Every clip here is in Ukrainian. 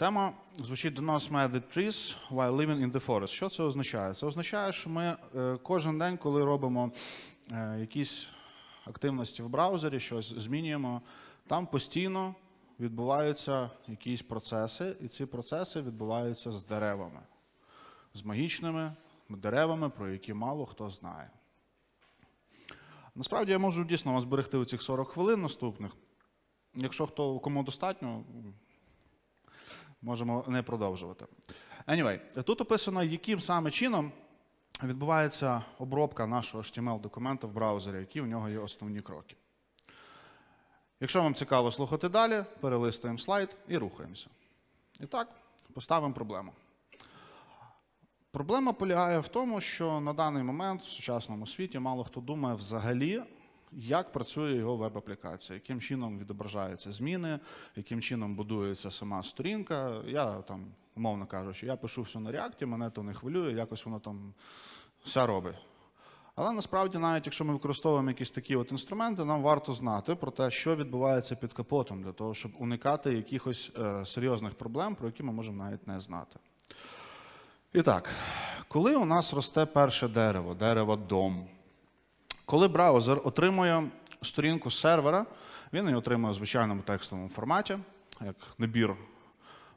Тема звучить до not smell the trees while living in the forest». Що це означає? Це означає, що ми е, кожен день, коли робимо е, якісь активності в браузері, щось змінюємо, там постійно відбуваються якісь процеси, і ці процеси відбуваються з деревами, з магічними деревами, про які мало хто знає. Насправді я можу дійсно вас зберегти у цих 40 хвилин наступних. Якщо хто кому достатньо, Можемо не продовжувати. Anyway, тут описано, яким саме чином відбувається обробка нашого HTML-документа в браузері, які в нього є основні кроки. Якщо вам цікаво слухати далі, перелистуємо слайд і рухаємося. І так, поставимо проблему. Проблема полягає в тому, що на даний момент в сучасному світі мало хто думає взагалі як працює його веб-аплікація, яким чином відображаються зміни, яким чином будується сама сторінка. Я там, умовно кажучи, я пишу все на реакті, мене то не хвилює, якось воно там все робить. Але насправді, навіть якщо ми використовуємо якісь такі от інструменти, нам варто знати про те, що відбувається під капотом, для того, щоб уникати якихось е, серйозних проблем, про які ми можемо навіть не знати. І так, коли у нас росте перше дерево, дерево дом. Коли браузер отримує сторінку сервера, він її отримує в звичайному текстовому форматі, як набір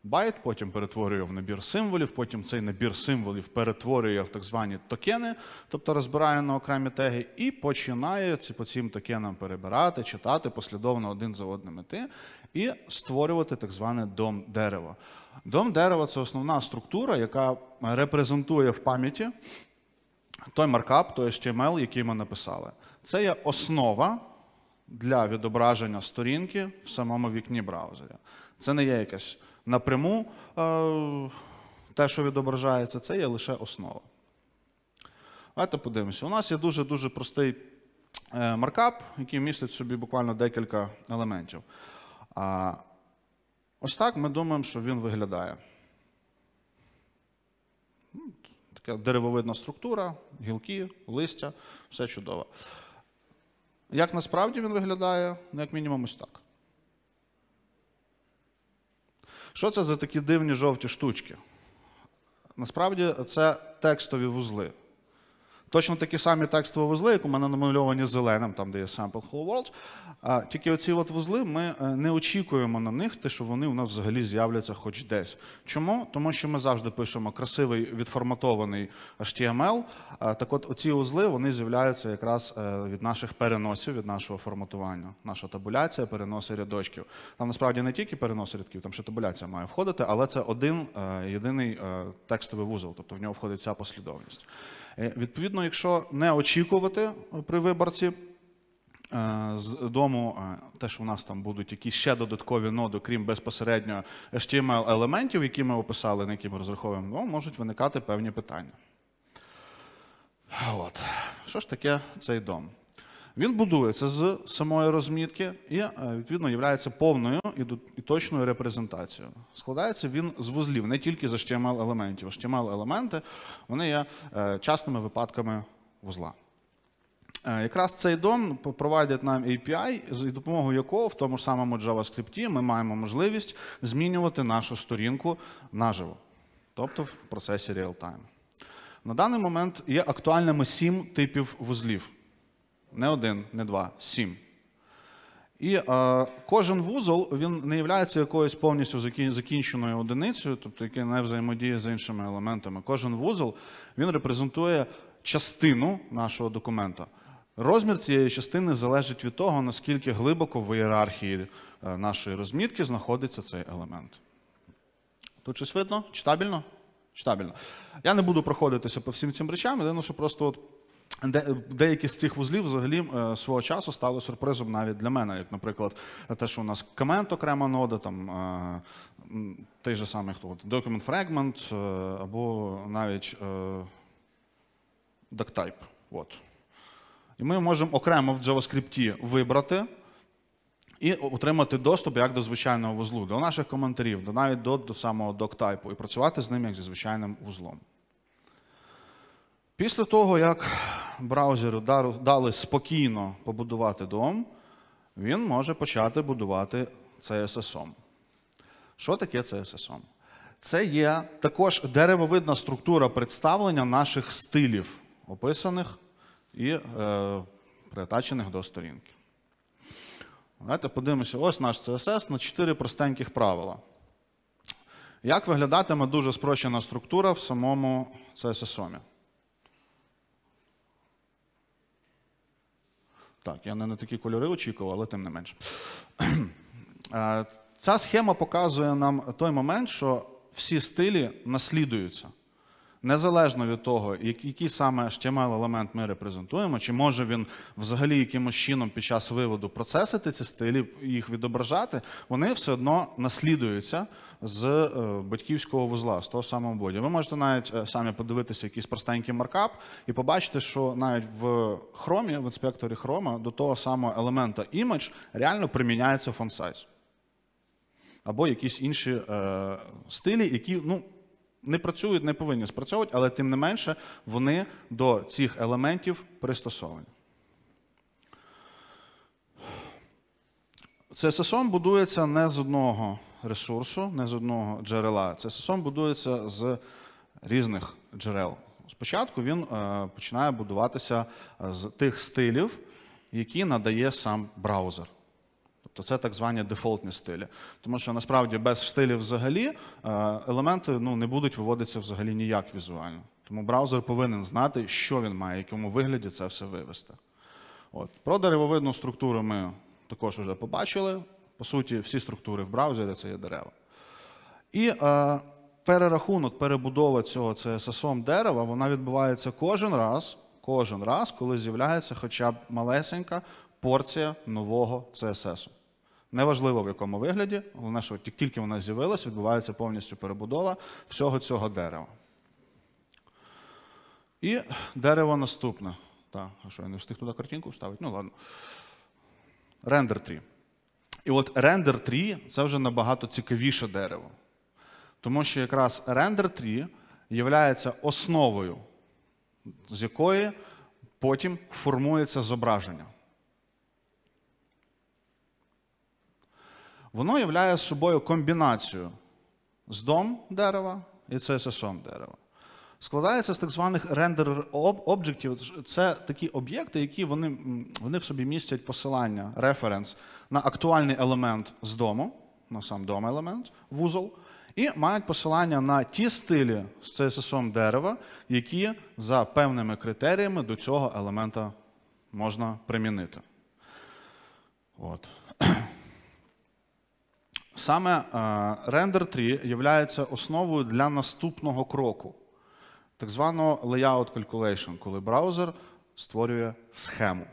байт, потім перетворює в набір символів, потім цей набір символів перетворює в так звані токени, тобто розбирає на окремі теги, і починає ці по цим токенам перебирати, читати послідовно один за одним іти, і створювати так зване дом дерево. Дом дерева це основна структура, яка репрезентує в пам'яті той маркап, той HTML, який ми написали. Це є основа для відображення сторінки в самому вікні браузера. Це не є якесь напряму е, те, що відображається, це є лише основа. Давайте подивимося. У нас є дуже-дуже простий е, маркап, який містить в собі буквально декілька елементів. Ось так ми думаємо, що він виглядає. така деревовидна структура, гілки, листя, все чудово. Як насправді він виглядає, ну, як мінімум, ось так. Що це за такі дивні жовті штучки? Насправді це текстові вузли. Точно такі самі текстові вузли, як у мене намальовані зеленим, там де є sample whole world. А тільки оці от вузли ми е, не очікуємо на них, те, що вони у нас взагалі з'являться хоч десь. Чому? Тому що ми завжди пишемо красивий відформатований HTML. Так от оці вузли вони з'являються якраз е, від наших переносів, від нашого форматування. Наша табуляція, переноси рядочків. Там насправді не тільки переноси рядків, там ще табуляція має входити, але це один е, єдиний текстовий вузол, тобто в нього входить ця послідовність. Е, відповідно, якщо не очікувати е, при виборці е, з дому, те, що у нас там будуть якісь ще додаткові ноди, крім безпосередньо html елементів які ми описали, на які ми розраховуємо, ну, можуть виникати певні питання. От. Що ж таке цей дом? Він будується з самої розмітки і е, відповідно є повною і точною репрезентацією. Складається він з вузлів, не тільки з html елементів. html елементи вони є е, частими випадками вузла. Е, якраз цей дом провадить нам API, за допомогою якого в тому ж самому JavaScript ми маємо можливість змінювати нашу сторінку наживо, тобто в процесі реалтайм. На даний момент є актуальними сім типів вузлів не один, не два, сім. І е, кожен вузол він не є якоюсь повністю закінченою одиницею, тобто який не взаємодіє з іншими елементами. Кожен вузол він репрезентує частину нашого документа. Розмір цієї частини залежить від того, наскільки глибоко в ієрархії е, нашої розмітки знаходиться цей елемент. Тут щось видно? Читабельно? Читабельно. Я не буду проходитися по всім цим речам, єдине, що просто от Деякі з цих вузлів взагалі е, свого часу стали сюрпризом навіть для мене. Як, наприклад, те, що у нас комент окрема нода, там е, той же самий хто Document Fragment е, або навіть DocType. От. І ми можемо окремо в JavaScript вибрати і отримати доступ як до звичайного вузлу, до наших коментарів, до навіть до, до самого DocType, і працювати з ним як зі звичайним вузлом. Після того, як браузеру дали спокійно побудувати дом, він може почати будувати CSS. Що таке CSS? Це є також деревовидна структура представлення наших стилів, описаних і е, притачених до сторінки. Давайте подивимося, ось наш CSS на чотири простеньких правила. Як виглядатиме дуже спрощена структура в самому CSS? -омі? Так, я не на такі кольори очікував, але тим не менше. Ця схема показує нам той момент, що всі стилі наслідуються. Незалежно від того, який саме html елемент ми репрезентуємо, чи може він взагалі якимось чином під час виводу процесити ці стилі, їх відображати, вони все одно наслідуються з е, батьківського вузла, з того самого боді. Ви можете навіть е, самі подивитися якийсь простенький маркап і побачити, що навіть в хромі, в інспекторі хрома, до того самого елемента image реально приміняється font Або якісь інші е, стилі, які ну, не працюють, не повинні спрацьовувати, але тим не менше вони до цих елементів пристосовані. CSS будується не з одного ресурсу, не з одного джерела. ЦССом будується з різних джерел. Спочатку він е, починає будуватися е, з тих стилів, які надає сам браузер. Тобто це так звані дефолтні стилі. Тому що насправді без стилів взагалі е, елементи ну, не будуть виводитися взагалі ніяк візуально. Тому браузер повинен знати, що він має, якому вигляді це все вивести. От. Про деревовидну структуру ми також вже побачили. По суті, всі структури в браузері це є дерева. І е, перерахунок, перебудова цього CSS дерева, вона відбувається кожен раз, кожен раз, коли з'являється хоча б малесенька порція нового CSS. Неважливо в якому вигляді, головне, що тільки вона з'явилась, відбувається повністю перебудова всього цього дерева. І дерево наступне. Так, а що я не встиг туди картинку вставити? Ну ладно. Рендер 3. І от рендер 3 це вже набагато цікавіше дерево. Тому що якраз рендер 3 є основою, з якої потім формується зображення. Воно являє собою комбінацію з дом дерева і CSS дерева складається з так званих рендер об'єктів. Це такі об'єкти, які вони вони в собі містять посилання, референс на актуальний елемент з дому, на сам дом елемент, вузол, і мають посилання на ті стилі з CSS дерева, які за певними критеріями до цього елемента можна примінити. От. Саме е, рендер 3 є основою для наступного кроку так званого layout calculation, коли браузер створює схему.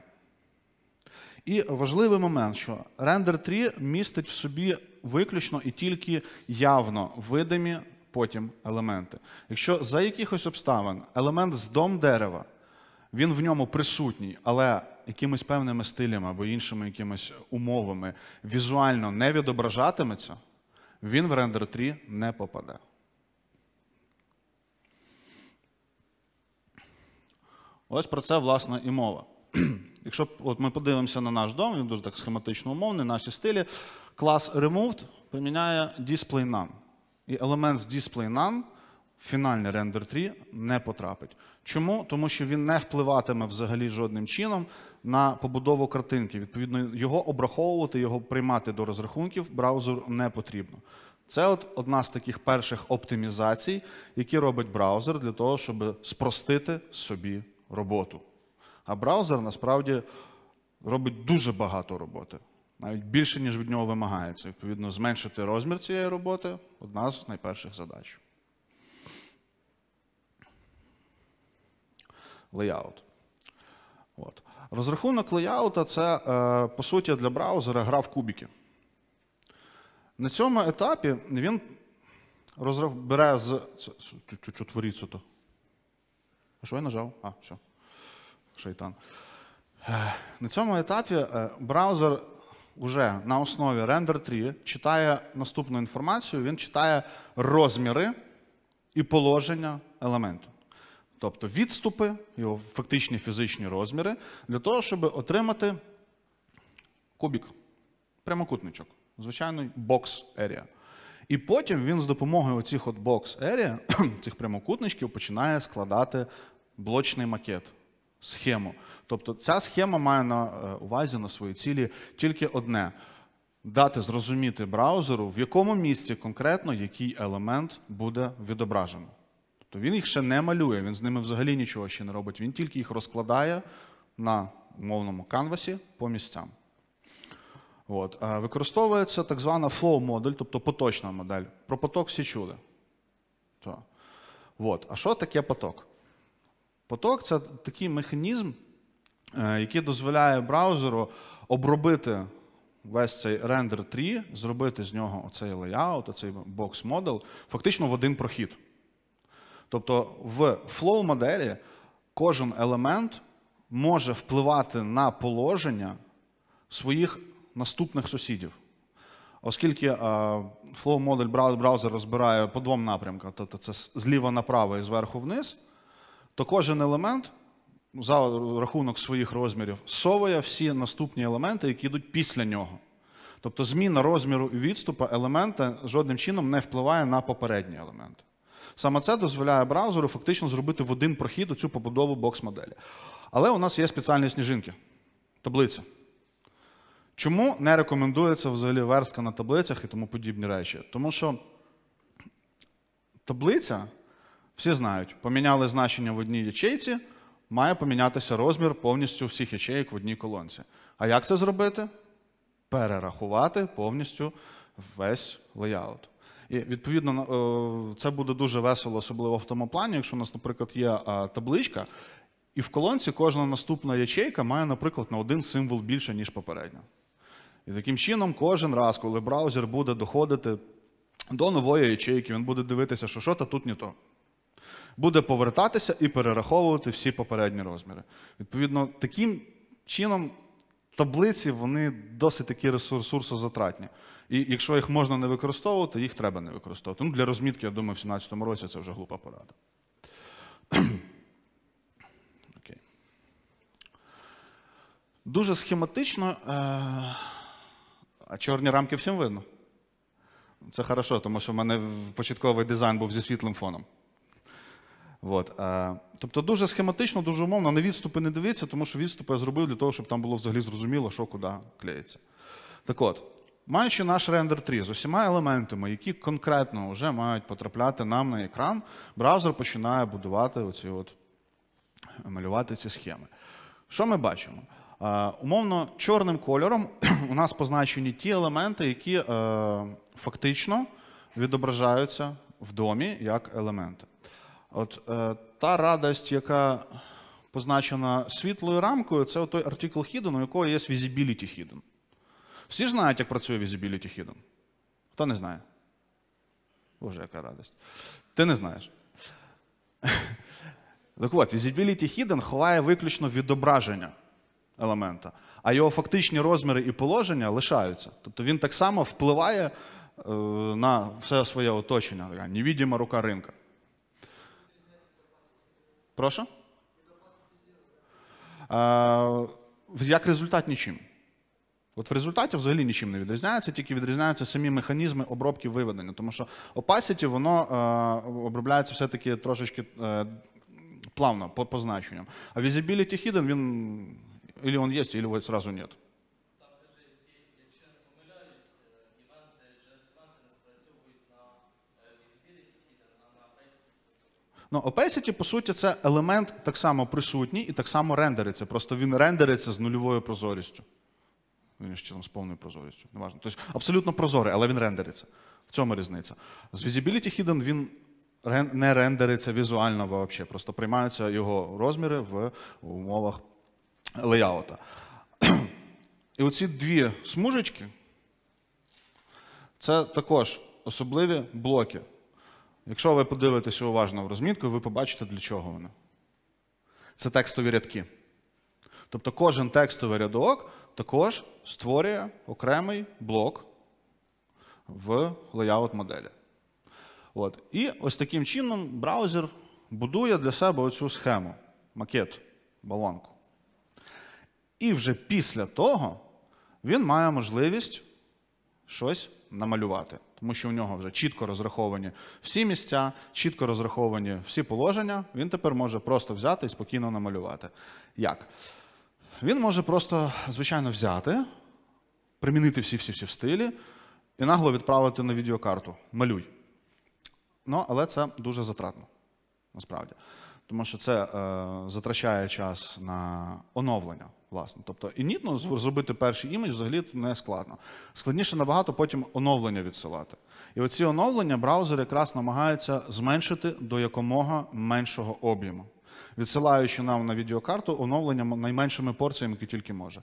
І важливий момент, що Render 3 містить в собі виключно і тільки явно видимі потім елементи. Якщо за якихось обставин елемент з дом дерева, він в ньому присутній, але якимись певними стилями або іншими якимись умовами візуально не відображатиметься, він в Render 3 не попаде. Ось про це власне і мова. Якщо от ми подивимося на наш дом, він дуже так схематично умовний, наші стилі, клас Removed приміняє display none. І елемент з display none в фінальний рендер 3 не потрапить. Чому? Тому що він не впливатиме взагалі жодним чином на побудову картинки. Відповідно, його обраховувати, його приймати до розрахунків браузер не потрібно. Це от одна з таких перших оптимізацій, які робить браузер для того, щоб спростити собі роботу. А браузер насправді робить дуже багато роботи. Навіть більше, ніж від нього вимагається. Відповідно, зменшити розмір цієї роботи одна з найперших задач. Layout. От. Розрахунок леяута це, по суті, для браузера гра в кубики. На цьому етапі він розрах... бере з. Чуть-чуть творіться то. А що я нажав? А, що? Шайтан. На цьому етапі е, браузер вже на основі Render 3 читає наступну інформацію, він читає розміри і положення елементу. Тобто відступи, його фактичні фізичні розміри, для того, щоб отримати кубік, прямокутничок, звичайний бокс-ерія. І потім він з допомогою оцих от Box area, цих прямокутничків, починає складати блочний макет, схему. Тобто ця схема має на е, увазі на свої цілі тільки одне. Дати зрозуміти браузеру, в якому місці конкретно який елемент буде відображено. Тобто він їх ще не малює, він з ними взагалі нічого ще не робить. Він тільки їх розкладає на умовному канвасі по місцям. От. Е, використовується так звана flow модель, тобто поточна модель. Про поток всі чули. То. От. А що таке поток? Поток це такий механізм, е, який дозволяє браузеру обробити весь цей рендер 3, зробити з нього оцей лейаут, оцей бокс модел, фактично в один прохід. Тобто в flow моделі кожен елемент може впливати на положення своїх наступних сусідів. Оскільки Flow модель браузер розбирає по двом напрямкам, тобто це зліва направо і зверху вниз, то кожен елемент за рахунок своїх розмірів совує всі наступні елементи, які йдуть після нього. Тобто зміна розміру і відступу елемента жодним чином не впливає на попередній елемент. Саме це дозволяє браузеру фактично зробити в один прохід оцю побудову бокс-моделі. Але у нас є спеціальні сніжинки, таблиця. Чому не рекомендується взагалі верстка на таблицях і тому подібні речі? Тому що таблиця, всі знають, поміняли значення в одній ячейці, має помінятися розмір повністю всіх ячеїк в одній колонці. А як це зробити? Перерахувати повністю весь леяут. І відповідно е, це буде дуже весело, особливо в тому плані, якщо у нас, наприклад, є табличка, і в колонці кожна наступна ячейка має, наприклад, на один символ більше, ніж попередня. І таким чином, кожен раз, коли браузер буде доходити до нової ячейки, він буде дивитися, що що-то тут не то. Буде повертатися і перераховувати всі попередні розміри. Відповідно, таким чином таблиці вони досить такі ресурсозатратні. І якщо їх можна не використовувати, їх треба не використовувати. Ну, Для розмітки, я думаю, в 2017 році це вже глупа порада. Дуже схематично. Е, а чорні рамки всім видно? Це хорошо, тому що в мене початковий дизайн був зі світлим фоном. От. Е, тобто дуже схематично, дуже умовно, на відступи не дивіться, тому що відступи я зробив для того, щоб там було взагалі зрозуміло, що куди клеїться. Так от, маючи наш рендер 3 з усіма елементами, які конкретно вже мають потрапляти нам на екран, браузер починає будувати оці от, малювати ці схеми. Що ми бачимо? Умовно, чорним кольором у нас позначені ті елементи, які е, фактично відображаються в домі як елементи. От е, та радость, яка позначена світлою рамкою, це той артикл hidden, у якого є visibility hidden. Всі ж знають, як працює visibility hidden? Хто не знає? Боже, яка радость. Ти не знаєш. Так от, visibility hidden ховає виключно відображення елемента, а його фактичні розміри і положення лишаються. Тобто він так само впливає е, на все своє оточення. Така невідіма рука ринка. Прошу? Е, як результат нічим. От в результаті взагалі нічим не відрізняється, тільки відрізняються самі механізми обробки виведення. Тому що opacity, воно е, обробляється все-таки трошечки е, плавно по, по значенням. А visibility hidden, він Или он есть, или его сразу нет. Ну, opacity, по суті, це елемент так само присутній і так само рендериться. Просто він рендериться з нульовою прозорістю. Він ще там з повною прозорістю. Неважно. Тобто абсолютно прозорий, але він рендериться. В цьому різниця. З Visibility Hidden він не рендериться візуально взагалі. Просто приймаються його розміри в умовах леяута. І оці дві смужечки це також особливі блоки. Якщо ви подивитеся уважно в розмітку, ви побачите, для чого вони. Це текстові рядки. Тобто кожен текстовий рядок також створює окремий блок в layout моделі. От. І ось таким чином браузер будує для себе оцю схему, макет, балонку. І вже після того він має можливість щось намалювати. Тому що у нього вже чітко розраховані всі місця, чітко розраховані всі положення. Він тепер може просто взяти і спокійно намалювати. Як? Він може просто, звичайно, взяти, примінити всі-всі-всі стилі і нагло відправити на відеокарту. Малюй. Ну, але це дуже затратно, насправді тому що це е, затрачає час на оновлення. Власне, тобто інітно зробити перший імідж взагалі не складно. Складніше набагато потім оновлення відсилати. І оці оновлення браузер якраз намагається зменшити до якомога меншого об'єму, відсилаючи нам на відеокарту оновлення найменшими порціями, які тільки може.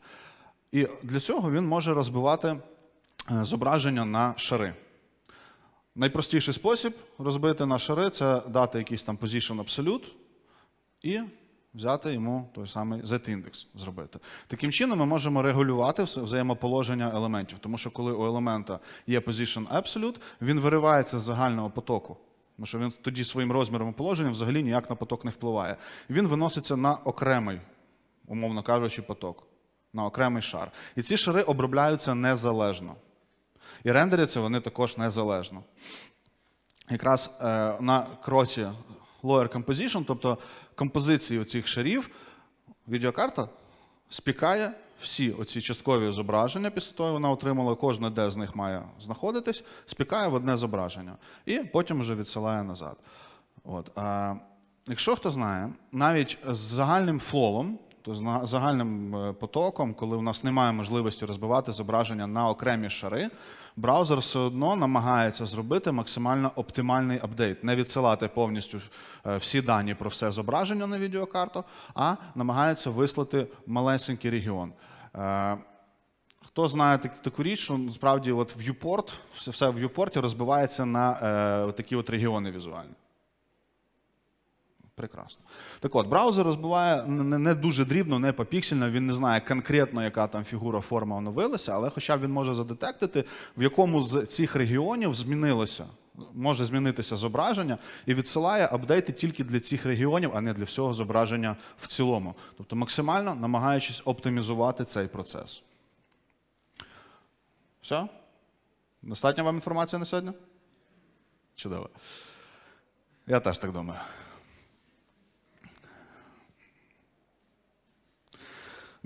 І для цього він може розбивати е, зображення на шари. Найпростіший спосіб розбити на шари це дати якийсь там position absolute, і взяти йому той самий z-індекс зробити. Таким чином, ми можемо регулювати взаємоположення елементів, тому що коли у елемента є position absolute, він виривається з загального потоку. Тому що він тоді своїм розміром і положенням взагалі ніяк на поток не впливає. Він виноситься на окремий, умовно кажучи, поток, на окремий шар. І ці шари обробляються незалежно. І рендеряться вони також незалежно. Якраз е, на кроці Lower Composition, тобто композиції оцих шарів відеокарта спікає всі оці часткові зображення, після того вона отримала, кожне де з них має знаходитись, спікає в одне зображення. І потім вже відсилає назад. От. Якщо хто знає, навіть з загальним фловом, то з загальним е, потоком, коли у нас немає можливості розбивати зображення на окремі шари, браузер все одно намагається зробити максимально оптимальний апдейт, не відсилати повністю е, всі дані про все зображення на відеокарту, а намагається вислати малесенький регіон. Е, хто знає таку річ, що насправді от viewport, все в viewport розбивається на е, такі от регіони візуальні. Прекрасно. Так от, браузер розбиває не, не дуже дрібно, не попіксельно, він не знає конкретно, яка там фігура, форма оновилася, але хоча б він може задетектити, в якому з цих регіонів змінилося, може змінитися зображення, і відсилає апдейти тільки для цих регіонів, а не для всього зображення в цілому. Тобто максимально намагаючись оптимізувати цей процес. Все? Достатня вам інформація на сьогодні? Чудово. Я теж так думаю.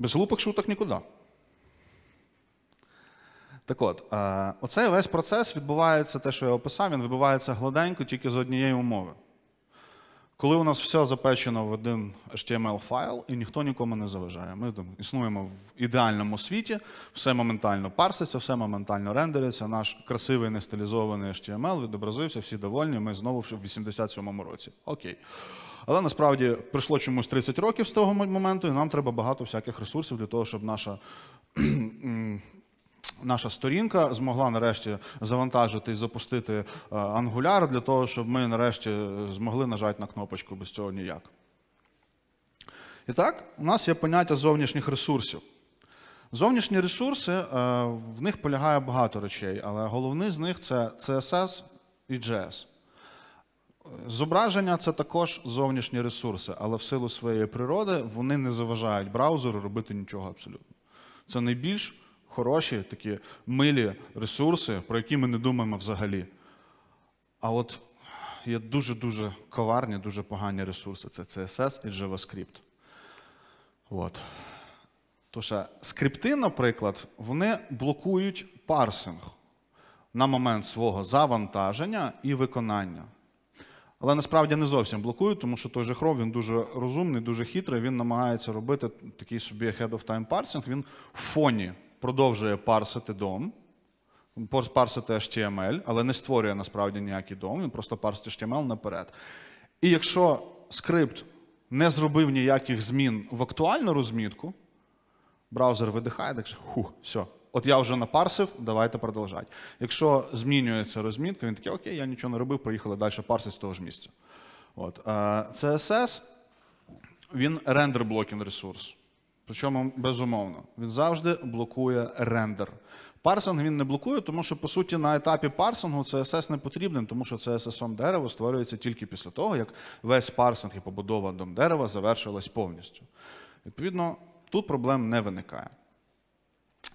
Без глупих шуток нікуди. Так от, е, оцей весь процес відбувається, те, що я описав, він відбувається гладенько тільки з однієї умови. Коли у нас все запечено в один HTML файл, і ніхто нікому не заважає. Ми там, існуємо в ідеальному світі, все моментально парситься, все моментально рендериться. Наш красивий нестилізований HTML відобразився, всі довольні. Ми знову в 87-му році. Окей. Але насправді прийшло чомусь 30 років з того моменту, і нам треба багато всяких ресурсів для того, щоб наша. Наша сторінка змогла нарешті завантажити і запустити е, ангуляр для того, щоб ми нарешті змогли нажати на кнопочку без цього ніяк. І так, у нас є поняття зовнішніх ресурсів. Зовнішні ресурси, е, в них полягає багато речей, але головний з них це CSS і JS. Зображення це також зовнішні ресурси, але в силу своєї природи вони не заважають браузеру робити нічого абсолютно. Це найбільш хороші, такі милі ресурси, про які ми не думаємо взагалі. А от є дуже-дуже коварні, дуже погані ресурси це CSS і JavaScript. От. Тож, скрипти, наприклад, вони блокують парсинг на момент свого завантаження і виконання. Але насправді не зовсім блокую, тому що той же Chrome, він дуже розумний, дуже хитрий. Він намагається робити такий собі head of time parsing. Він в фоні продовжує парсити дом, парсити HTML, але не створює насправді ніякий дом, він просто парсить HTML наперед. І якщо скрипт не зробив ніяких змін в актуальну розмітку, браузер видихає, так що хух, все. От я вже напарсив, давайте продовжати. Якщо змінюється розмітка, він такий, окей, я нічого не робив, поїхали далі парсити з того ж місця. От. CSS, е, він рендер блокінг ресурс. Причому безумовно, він завжди блокує рендер. Парсинг він не блокує, тому що, по суті, на етапі парсингу CSS не потрібен, тому що css дерево створюється тільки після того, як весь парсинг і побудова дом дерева завершилась повністю. Відповідно, тут проблем не виникає.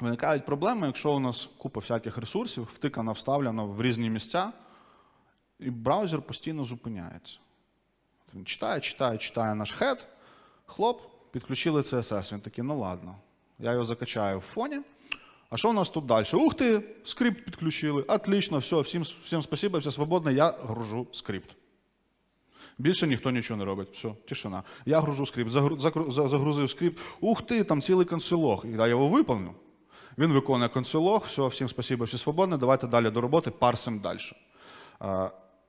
Виникають проблеми, якщо у нас купа всяких ресурсів, втикана, вставлена в різні місця, і браузер постійно зупиняється. Він читає, читає, читає наш хед, хлоп, підключили CSS. Він такий, ну ладно, я його закачаю в фоні. А що у нас тут далі? Ух ти, скрипт підключили. Отлично, все, всім всім спасибо, все свободно, я гружу скрипт. Більше ніхто нічого не робить. Все, тишина. Я гружу скрипт, загрузив скрипт. Ух ти, там цілий консилог. Я його виповню. Він виконує консолог, все, всім спасибо, всі свободне, Давайте далі до роботи, парсим далі.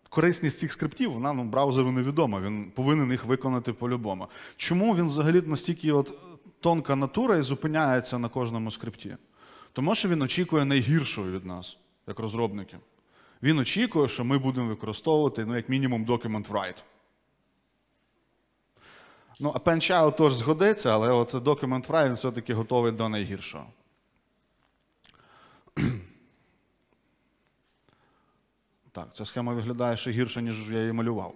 Корисність цих скриптів вона ну, браузеру невідома, він повинен їх виконати по-любому. Чому він взагалі настільки от тонка натура і зупиняється на кожному скрипті? Тому що він очікує найгіршого від нас, як розробників. Він очікує, що ми будемо використовувати, ну, як мінімум, document write. Ну, append child теж згодиться, але от document write він все-таки готовий до найгіршого. Так, ця схема виглядає ще гірше, ніж я її малював.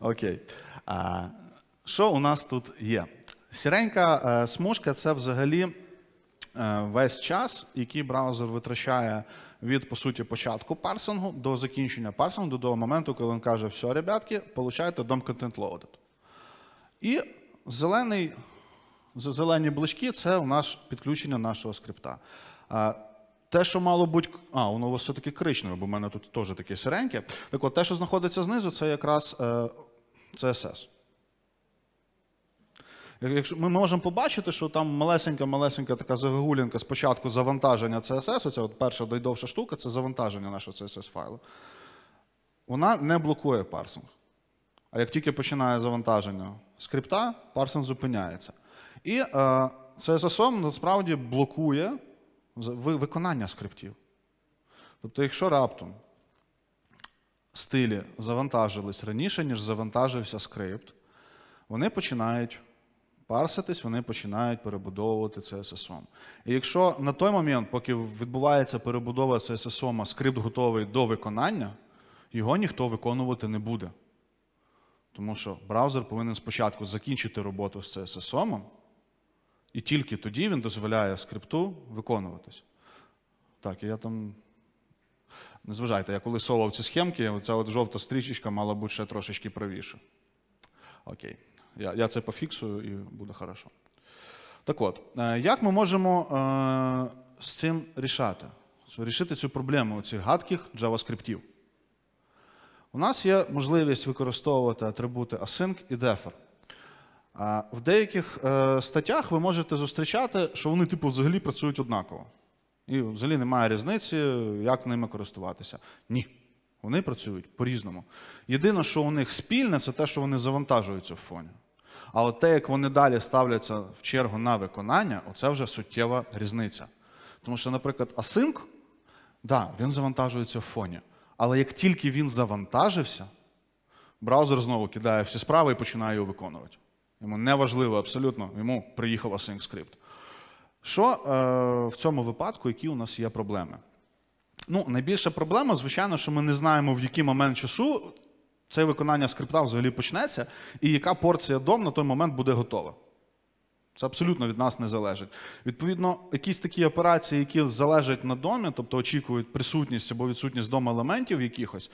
Окей. А, Що у нас тут є? Сіренька е, смужка це взагалі е, весь час, який браузер витрачає від, по суті, початку парсингу до закінчення парсингу, до того моменту, коли він каже, все, ребятки, получайте дом-контент loaded. І зелений Зелені ближки це у нас підключення нашого скрипта. Те, що мало бути. А, воно у вас все-таки коричневе, бо в мене тут теж таке сиреньке. Так от, те, що знаходиться знизу, це якраз CSS. Е, якщо ми можемо побачити, що там малесенька-малесенька така загогулінка спочатку завантаження CSS, оця от перша найдовша штука це завантаження нашого CSS файлу. Вона не блокує парсинг. А як тільки починає завантаження скрипта, парсинг зупиняється. І CSS е, насправді блокує виконання скриптів. Тобто, якщо раптом стилі завантажились раніше, ніж завантажився скрипт, вони починають парситись, вони починають перебудовувати CSS. І якщо на той момент, поки відбувається перебудова CSS, а скрипт готовий до виконання, його ніхто виконувати не буде. Тому що браузер повинен спочатку закінчити роботу з CSS, і тільки тоді він дозволяє скрипту виконуватись. Так, і я там. Не зважайте, я коли совав ці схемки, оця от жовта стрічечка мала бути ще трошечки правіше. Окей, я я це пофіксую і буде хорошо. Так от, е, як ми можемо е, з цим рішати? Рішити цю проблему цих гадких JavaScript? У нас є можливість використовувати атрибути async і defer. В деяких е, статтях ви можете зустрічати, що вони, типу, взагалі працюють однаково. І взагалі немає різниці, як ними користуватися. Ні. Вони працюють по-різному. Єдине, що у них спільне, це те, що вони завантажуються в фоні. Але те, як вони далі ставляться в чергу на виконання, оце вже суттєва різниця. Тому що, наприклад, Асинк, да, він завантажується в фоні. Але як тільки він завантажився, браузер знову кидає всі справи і починає його виконувати. Йому неважливо абсолютно, йому приїхав AsyncScript. Що е, в цьому випадку, які у нас є проблеми? Ну, найбільша проблема, звичайно, що ми не знаємо, в який момент часу це виконання скрипта взагалі почнеться, і яка порція дом на той момент буде готова. Це абсолютно від нас не залежить. Відповідно, якісь такі операції, які залежать на домі, тобто очікують присутність або відсутність дома елементів якихось.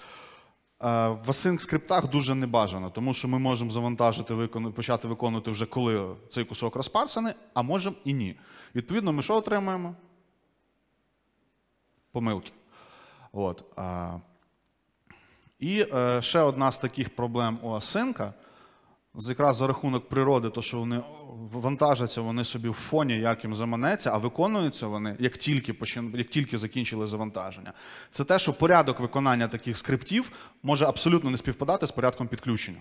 Е, в async скриптах дуже не бажано, тому що ми можемо завантажити, почати виконувати вже коли цей кусок розпарсений, а можемо і ні. Відповідно, ми що отримаємо? Помилки. От. І е, ще одна з таких проблем у Async якраз за рахунок природи, то що вони вантажаться вони собі в фоні, як їм заманеться, а виконуються вони як тільки почин... як тільки закінчили завантаження. Це те, що порядок виконання таких скриптів може абсолютно не співпадати з порядком підключення.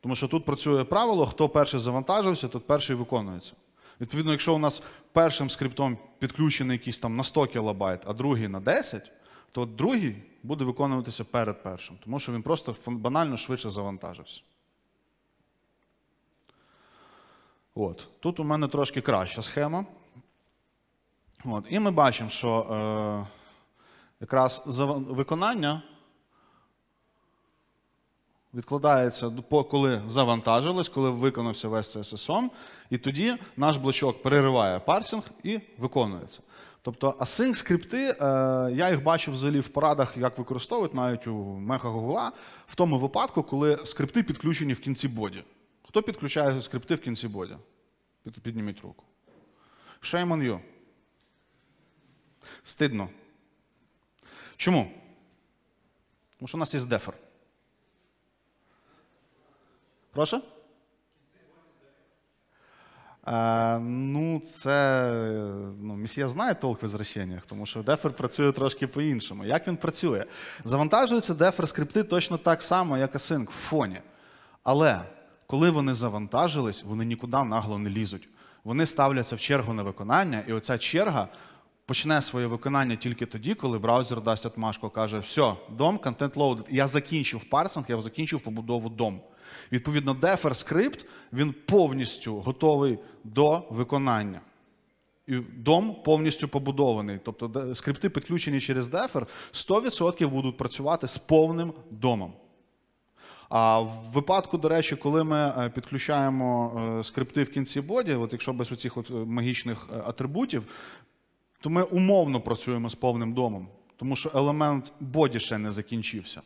Тому що тут працює правило, хто перший завантажився, тот перший виконується. Відповідно, якщо у нас першим скриптом підключений якийсь там на 100 кБ, а другий на 10 то другий буде виконуватися перед першим, тому що він просто банально швидше завантажився. От. Тут у мене трошки краща схема. От. І ми бачимо, що е, якраз виконання відкладається, коли завантажилось, коли виконався весь цей SSOM, і тоді наш блочок перериває парсинг і виконується. Тобто async скрипти, е, я їх бачив взагалі в порадах, як використовують навіть у меха Гугла, в тому випадку, коли скрипти підключені в кінці боді. Хто підключає скрипти в кінці боді? Підніміть руку. Shame on you. Стидно. Чому? Тому що у нас є дефер. Прошу? Ну, це ну, місія знає толк в возвращеннях, тому що дефер працює трошки по-іншому. Як він працює? Завантажуються дефер скрипти точно так само, як асинк в фоні. Але коли вони завантажились, вони нікуди нагло не лізуть. Вони ставляться в чергу на виконання, і оця черга почне своє виконання тільки тоді, коли браузер дасть отмашку, каже: все, дом, контент лоудед. Я закінчив парсинг, я закінчив побудову дому. Відповідно, дефер скрипт він повністю готовий до виконання. І Дом повністю побудований. Тобто скрипти, підключені через дефер, 100% будуть працювати з повним домом. А в випадку, до речі, коли ми е, підключаємо е, скрипти в кінці боді, от якщо без оцих от е, магічних атрибутів, то ми умовно працюємо з повним домом, тому що елемент боді ще не закінчився.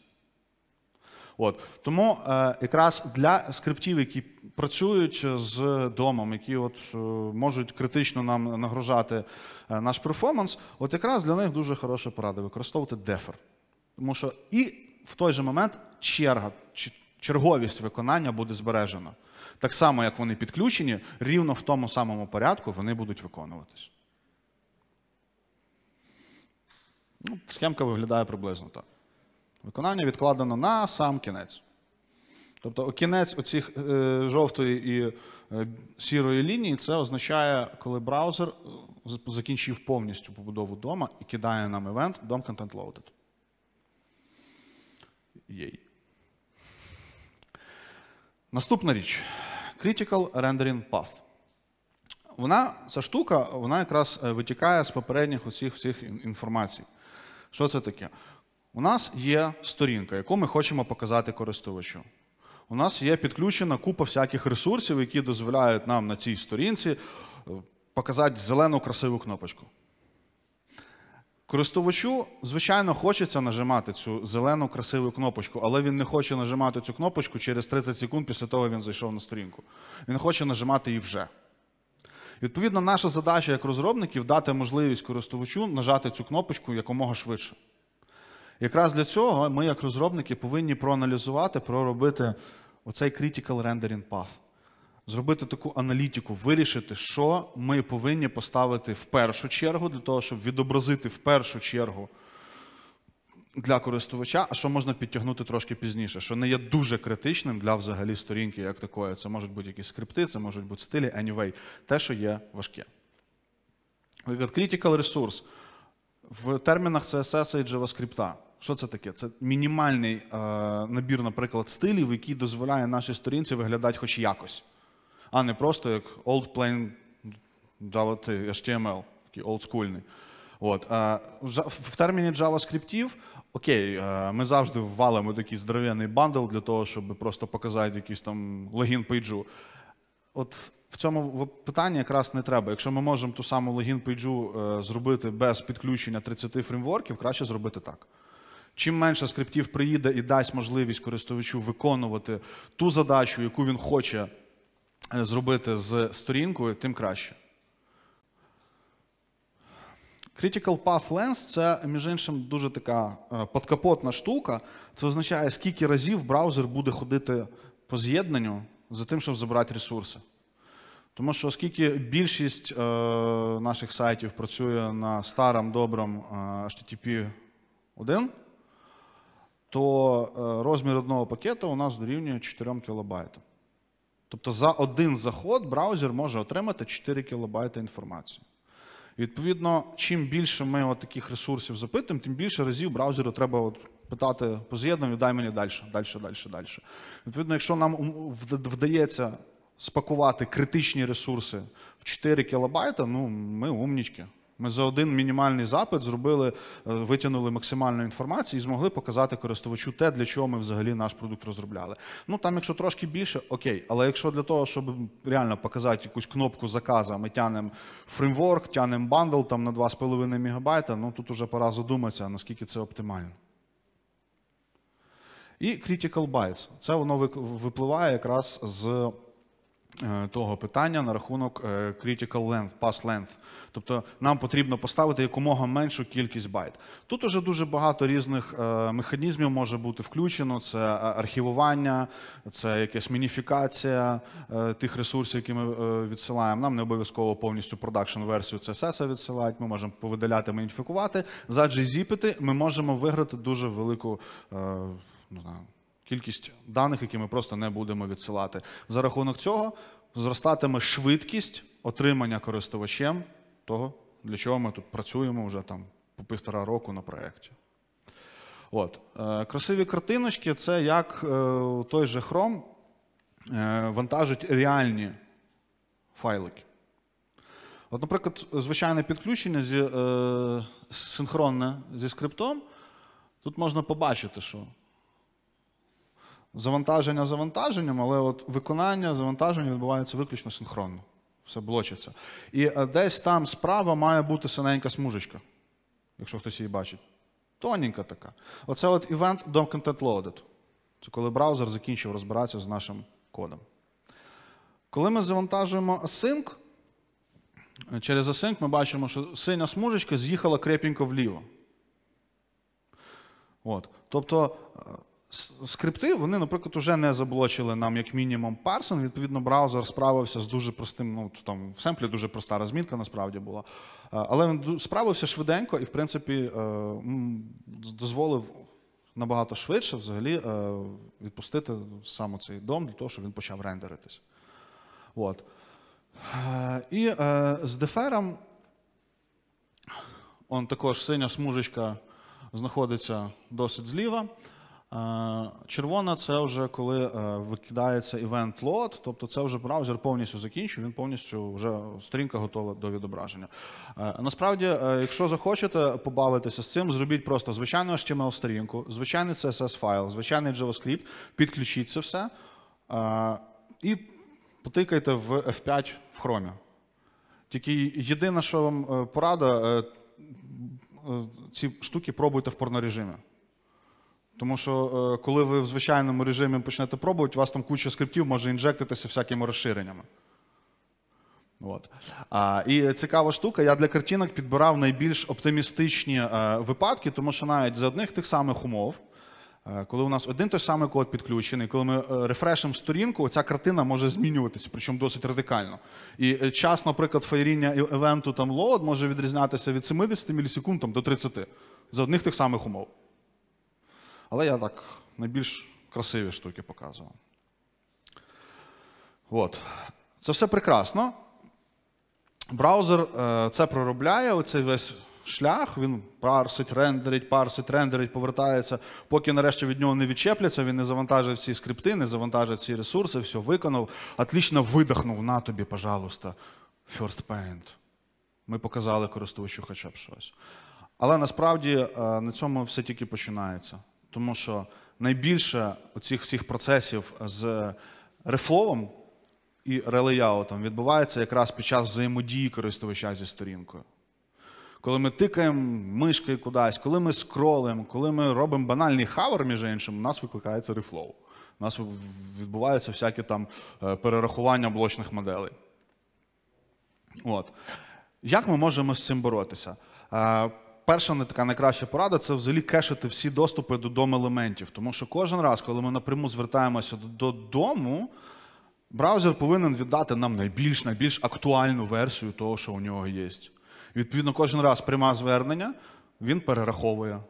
От. Тому е, якраз для скриптів, які працюють з домом, які от, е, можуть критично нам нагружати е, наш перформанс, от якраз для них дуже хороша порада використовувати дефер. Тому що і в той же момент черга, черговість виконання буде збережена. Так само, як вони підключені, рівно в тому самому порядку вони будуть виконуватись. Ну, Схемка виглядає приблизно так. Виконання відкладено на сам кінець. Тобто кінець оцих е, жовтої і е, сірої лінії це означає, коли браузер е, закінчив повністю побудову дома і кидає нам івент DOM Content Loaded. Єй. Наступна річ: Critical Rendering Path. Вона, Ця штука вона якраз витікає з попередніх усіх всіх інформацій. Що це таке? У нас є сторінка, яку ми хочемо показати користувачу. У нас є підключена купа всяких ресурсів, які дозволяють нам на цій сторінці е, показати зелену красиву кнопочку. Користувачу, звичайно, хочеться нажимати цю зелену красиву кнопочку, але він не хоче нажимати цю кнопочку через 30 секунд після того він зайшов на сторінку. Він хоче нажимати її вже. Відповідно, наша задача як розробників дати можливість користувачу нажати цю кнопочку якомога швидше. Якраз для цього ми, як розробники, повинні проаналізувати, проробити оцей critical rendering path. Зробити таку аналітику, вирішити, що ми повинні поставити в першу чергу, для того, щоб відобразити в першу чергу для користувача, а що можна підтягнути трошки пізніше, що не є дуже критичним для взагалі сторінки, як такої. Це можуть бути якісь скрипти, це можуть бути стилі, anyway, те, що є важке. Наприклад, critical resource в термінах CSS і JavaScript. Що це таке? Це мінімальний е, набір, наприклад, стилів, який дозволяє нашій сторінці виглядати хоч якось, а не просто як old plain Java HTML, такий олдскульний. От. Е, в терміні JavaScript, окей, е, ми завжди ввалимо такий здоровенний бандл для того, щоб просто показати якийсь там логін пейджу. От в цьому питанні якраз не треба. Якщо ми можемо ту саму логін пейджу е, зробити без підключення 30 фреймворків, краще зробити так. Чим менше скриптів приїде і дасть можливість користувачу виконувати ту задачу, яку він хоче е, зробити з сторінкою, тим краще. Critical Path Lens це, між іншим, дуже така е, подкапотна штука. Це означає, скільки разів браузер буде ходити по з'єднанню за тим, щоб забрати ресурси. Тому що оскільки більшість е, наших сайтів працює на старом добром е, HTTP 1, то е, розмір одного пакета у нас дорівнює 4 кБ. Тобто за один заход браузер може отримати 4 кБ інформації. Відповідно, чим більше ми от таких ресурсів запитуємо, тим більше разів браузеру треба от питати по з'єднанню, дай мені далі, далі, далі, далі. Відповідно, якщо нам вдається спакувати критичні ресурси в 4 кілобайта, ну ми умнічки. Ми за один мінімальний запит зробили, е, витягнули максимальну інформацію і змогли показати користувачу те, для чого ми взагалі наш продукт розробляли. Ну там, якщо трошки більше, окей, але якщо для того, щоб реально показати якусь кнопку заказа, ми тянемо фреймворк, тянемо бандл там на 2,5 МБ, ну тут уже пора задуматися, наскільки це оптимально. І critical bytes. Це воно випливає якраз з. Е, того питання на рахунок е, critical length, pass length. Тобто нам потрібно поставити якомога меншу кількість байт. Тут уже дуже багато різних е, механізмів може бути включено: це архівування, це якась мініфікація тих ресурсів, які ми відсилаємо. Нам не обов'язково повністю продакшн-версію CSS відсилати, ми можемо повидаляти, мініфікувати. За gzip ми можемо виграти дуже велику. Не ну, знаю, кількість даних, які ми просто не будемо відсилати. За рахунок цього зростатиме швидкість отримання користувачем того, для чого ми тут працюємо вже там по півтора року на проєкті. От. Е, красиві картиночки це як е, той же Chrome е, вантажить реальні файлики. От, Наприклад, звичайне підключення зі, синхронне зі скриптом. Тут можна побачити, що завантаження завантаженням, але от виконання завантаження відбувається виключно синхронно. Все блочиться. І е, десь там справа має бути синенька смужечка, якщо хтось її бачить. Тоненька така. Оце от івент DOM Content Loaded. Це коли браузер закінчив розбиратися з нашим кодом. Коли ми завантажуємо Async, через Async ми бачимо, що синя смужечка з'їхала крепенько вліво. От. Тобто е, скрипти, вони, наприклад, вже не заблочили нам як мінімум парсинг. Відповідно, браузер справився з дуже простим. Ну там в семплі дуже проста розмітка насправді була. Е, але він справився швиденько і, в принципі, е, дозволив. Набагато швидше взагалі е, відпустити саме цей дом для того, щоб він почав рендеритись. От. І з дефером, он також синя смужечка знаходиться досить зліва. Червона це вже коли е, викидається event load, тобто це вже браузер повністю закінчив, він повністю вже сторінка готова до відображення. Е, насправді, е, якщо захочете побавитися з цим, зробіть просто звичайну html сторінку звичайний css файл, звичайний JavaScript, підключіть це все і потикайте в F5 в хромі. Тільки єдине, що вам порада, ці штуки пробуйте в порнорежимі. Тому що, е, коли ви в звичайному режимі почнете пробувати, у вас там куча скриптів може інжектитися всякими розширеннями. От. А, І цікава штука, я для картинок підбирав найбільш оптимістичні е, випадки, тому що навіть за одних тих самих умов, е, коли у нас один той самий код підключений, коли ми е, рефрешимо сторінку, ця картина може змінюватися, причому досить радикально. І е, час, наприклад, фаєріння івенту там load може відрізнятися від 70 мілісекунд там, до 30 за одних тих самих умов. Але я так найбільш красиві штуки показував. От. Це все прекрасно. Браузер е, це проробляє оцей весь шлях, він парсить, рендерить, парсить, рендерить, повертається, поки нарешті від нього не відчепляться, він не завантажує всі скрипти, не завантажує всі ресурси, все виконав. Отлічно видихнув на тобі, пожалуйста, First Paint. Ми показали користувачу хоча б щось. Але насправді е, на цьому все тільки починається тому що найбільше цих всіх процесів з рефловом і релеяутом відбувається якраз під час взаємодії користувача зі сторінкою. Коли ми тикаємо мишкою кудись, коли ми скролимо, коли ми робимо банальний хавер, між іншим, у нас викликається рефлоу. У нас відбуваються всякі там е, перерахування блочних моделей. От. Як ми можемо з цим боротися? Е, перша не така найкраща порада це взагалі кешити всі доступи до дом елементів. Тому що кожен раз, коли ми напряму звертаємося додому, браузер повинен віддати нам найбільш найбільш актуальну версію того, що у нього є. Відповідно, кожен раз пряма звернення, він перераховує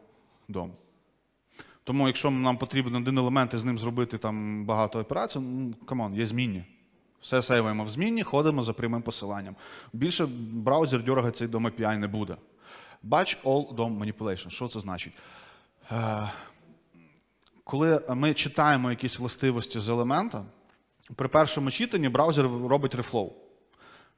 дом. Тому, якщо нам потрібен один елемент і з ним зробити там багато операцій, ну камон, є змінні. Все сейваємо в змінні, ходимо за прямим посиланням. Більше браузер дьоргатися цей дом API не буде. Batch all DOM manipulation. Що це значить? Е, коли ми читаємо якісь властивості з елемента, при першому читанні браузер робить рефлоу.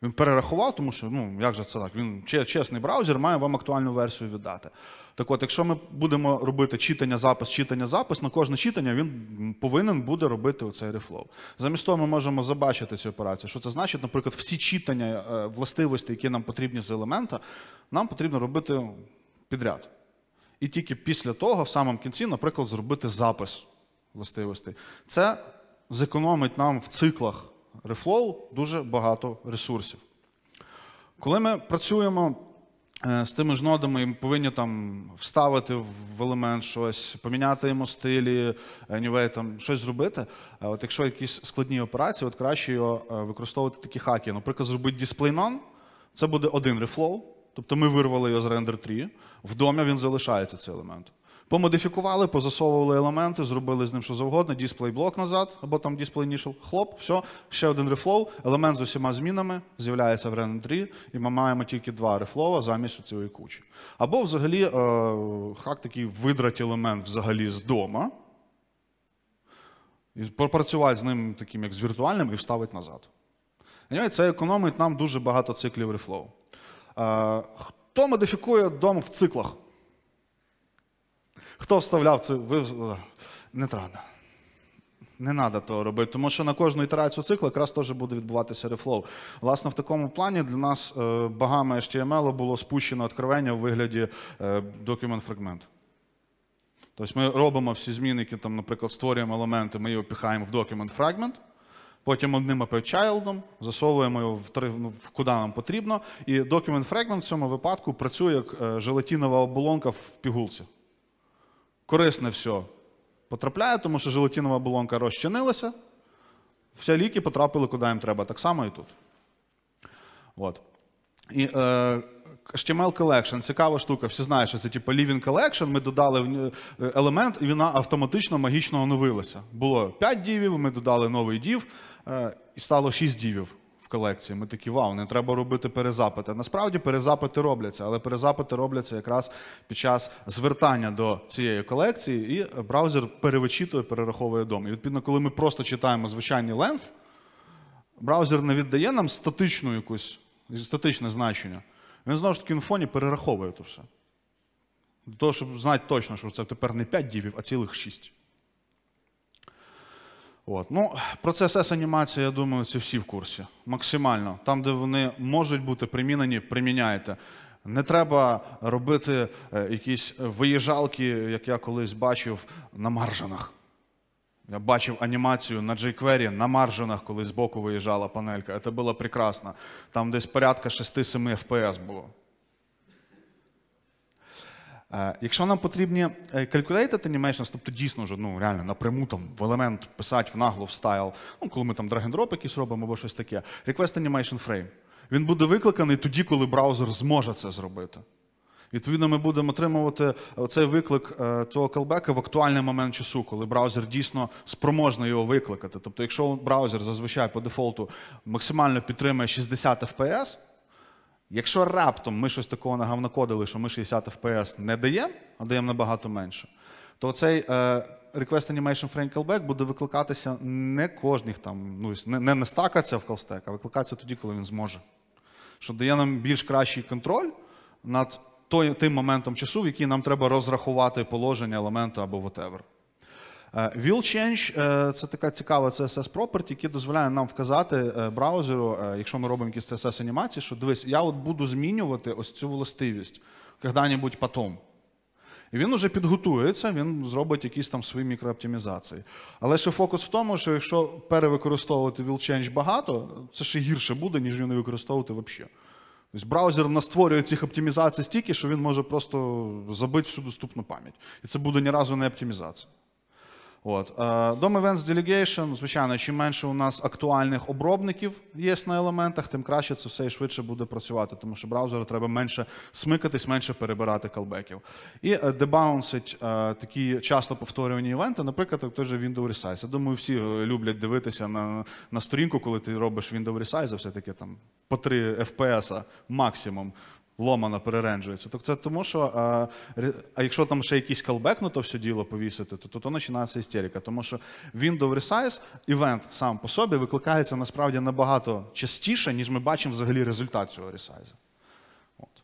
Він перерахував, тому що ну, як же це так? Він чесний браузер має вам актуальну версію віддати. Так от, якщо ми будемо робити читання, запис, читання, запис, на кожне читання він повинен буде робити оцей рефлоу. Замість того, ми можемо забачити цю операцію. Що це значить? Наприклад, всі читання е, властивості, які нам потрібні з елемента, нам потрібно робити підряд. І тільки після того, в самому кінці, наприклад, зробити запис властивостей. Це зекономить нам в циклах рефлоу дуже багато ресурсів. Коли ми працюємо. Е, з тими ж нодами повинні там вставити в елемент щось, поміняти йому стилі, anyway, там щось зробити. От Якщо якісь складні операції, от краще його е, використовувати такі хаки. Наприклад, зробити display none, це буде один рефлоу, тобто ми вирвали його з рендер 3, вдома він залишається цей елемент. Помодифікували, позасовували елементи, зробили з ним що завгодно, дисплей-блок назад, або там display initial, хлоп, все, ще один рефлоу, елемент з усіма змінами з'являється в рендері, і ми маємо тільки два рефлова замість цієї кучі. Або взагалі е, хак такий видрать елемент взагалі з дома, і пропрацювати з ним таким, як з віртуальним, і вставити назад. Це економить нам дуже багато циклів рефлоу. Е, хто модифікує дом в циклах? Хто вставляв це? Ви... Не треба. Не треба того робити, тому що на кожну ітерацію цикла якраз теж буде відбуватися рефлоу. Власне, в такому плані для нас е, багами HTML було спущено відкривання в вигляді документ фрагменту. Тобто ми робимо всі зміни, які, там, наприклад, створюємо елементи, ми його піхаємо в документ фрагмент, потім одним апчайлдом засовуємо його в, ну, в куди нам потрібно. І документ фрагмент в цьому випадку працює як е, желатінова оболонка в пігулці корисне все потрапляє, тому що желатинова оболонка розчинилася, всі ліки потрапили, куди їм треба. Так само і тут. От. І е, HTML Collection цікава штука. Всі знають, що це типу Living Collection. Ми додали е, елемент, і вона автоматично магічно оновилася. Було 5 дівів, ми додали новий дів, е, і стало 6 дівів в колекції. Ми такі вау, не треба робити перезапити. Насправді перезапити робляться, але перезапити робляться якраз під час звертання до цієї колекції, і браузер перевичитує, перераховує дом. І відповідно, коли ми просто читаємо звичайний ленф, браузер не віддає нам статичну якусь, статичне значення. Він знову ж таки на фоні перераховує це все. Для того, щоб знати точно, що це тепер не 5 дівів, а цілих 6. От. Ну, Процес С-анімації, я думаю, це всі в курсі. Максимально. Там, де вони можуть бути примінені, приміняйте. Не треба робити е, якісь виїжджалки, як я колись бачив, на маржанах. Я бачив анімацію на jQuery на маржинах, коли збоку виїжджала панелька. Це було прекрасно. Там десь порядка 6-7 FPS було. Е, якщо нам потрібні calculated е, animations, тобто дійсно вже ну, реально напряму там в елемент писати в нагло в стайл, ну, коли ми там drag-and-drop якісь робимо або щось таке, request animation frame. Він буде викликаний тоді, коли браузер зможе це зробити. Відповідно, ми будемо отримувати цей виклик е, цього колбека в актуальний момент часу, коли браузер дійсно спроможний його викликати. Тобто, якщо браузер зазвичай по дефолту максимально підтримує 60 FPS. Якщо раптом ми щось такого нагавнокодили, що ми 60 FPS не даємо, а даємо набагато менше, то цей е, Request Animation Frame Callback буде викликатися не кожних там, ну, не, не не в callstack, а викликатися тоді, коли він зможе. Що дає нам більш кращий контроль над той, тим моментом часу, в який нам треба розрахувати положення елементу або whatever. Е, will Change е, це така цікава css property, яка дозволяє нам вказати е, браузеру, якщо ми робимо якісь css анімації, що дивись, я от буду змінювати ось цю властивість когда-небудь потом. І він вже підготується, він зробить якісь там свої мікрооптимізації. Але ще фокус в тому, що якщо перевикористовувати will change багато, це ще гірше буде, ніж його не використовувати взагалі. Тобто Браузер настворює цих оптимізацій стільки, що він може просто забити всю доступну пам'ять. І це буде ні разу не оптимізація. От. Е, DOM Events Delegation, звичайно, чим менше у нас актуальних обробників є на елементах, тим краще це все і швидше буде працювати, тому що браузеру треба менше смикатись, менше перебирати калбеків. І е, дебаунсить е, такі часто повторювані івенти, наприклад, той же Windows Resize. Я думаю, всі люблять дивитися на на сторінку, коли ти робиш Windows Resize, все-таки там по 3 FPS максимум ломано переренджується. Так це тому, що а, а якщо там ще якийсь калбек на то все діло повісити, то то, то починається істерика. Тому що Windows Resize івент сам по собі викликається насправді набагато частіше, ніж ми бачимо взагалі результат цього ресайзу. От.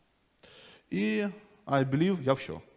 І I believe, я в що.